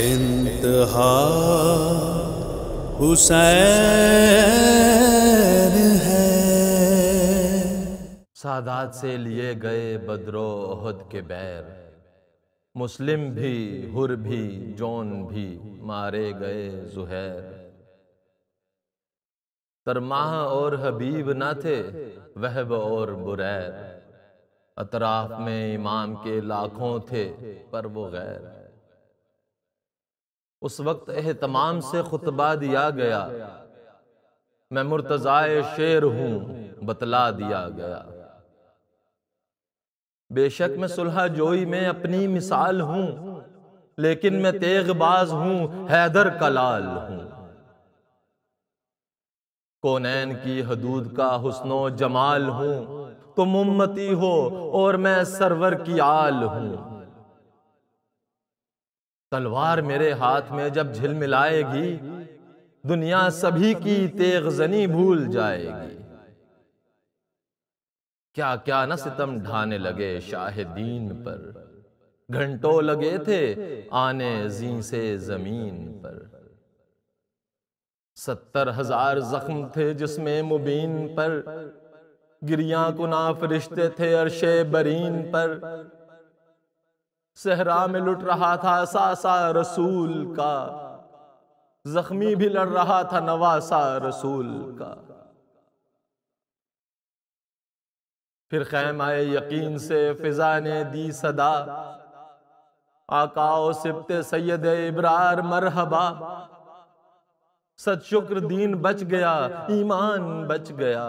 इंतहा हुसैन है सादात से लिए गए अहद के बैर मुस्लिम भी हुर भी जौन भी मारे गए जुहैर तरमाह और हबीब ना थे वहब और बुरैर अतराफ में इमाम के लाखों थे पर वो गैर उस वक्त एहतमाम से खुतबा दिया गया मैं मुर्तज़ाए शेर हूँ बतला दिया गया बेशक मैं सुलह जोई में अपनी मिसाल हूँ लेकिन मैं तेगबाज हूँ हैदर कलाल हूँ कोनैन की हदूद का हुसनो जमाल हूँ तुम उम्मती हो और मैं सरवर की आल हूँ तलवार मेरे हाथ में जब झिलमिलाएगी दुनिया सभी की तेगजनी भूल जाएगी क्या क्या न सितम ढाने लगे शाहिदीन पर घंटों लगे थे आने जी से जमीन पर सत्तर हजार जख्म थे जिसमें मुबीन पर गिरिया कुना फरिश्ते थे अरशे बरीन पर सहरा में लुट रहा था सासा रसूल का जख्मी भी लड़ रहा था नवासा रसूल का फिर खैम आए यकीन से फिजा ने दी सदा आकाओ सिपते सैयद इब्रार मरहबा सच शुक्र दीन बच गया ईमान बच गया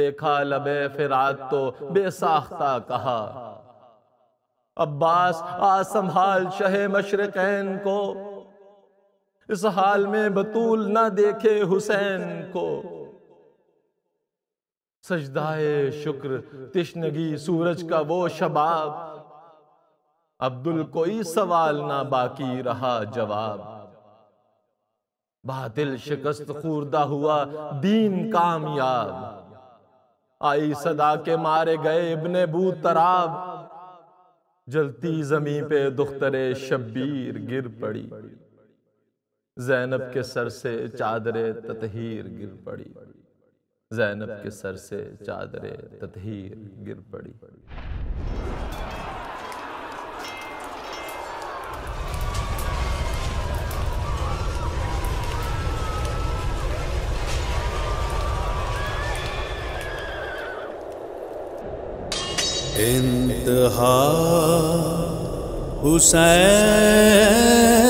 देखा लबे फिरात तो बेसाख्ता कहा अब्बास आ संभाल शह मशरकैन को इस हाल में बतूल ना देखे हुसैन को सजदाए शुक्र तिश्नगी सूरज का वो शबाब अब्दुल कोई सवाल ना बाकी रहा जवाब बादल शिकस्त खूर्दा हुआ दीन कामयाब आई सदा के मारे गए इब्ने बू तराब जलती जमी पे दुख्तरे शब्बीर गिर पड़ी जैनब के सर से चादरे ततहीर गिर पड़ी जैनब के सर से चादरे ततहीर गिर पड़ी इंतहा हुसैन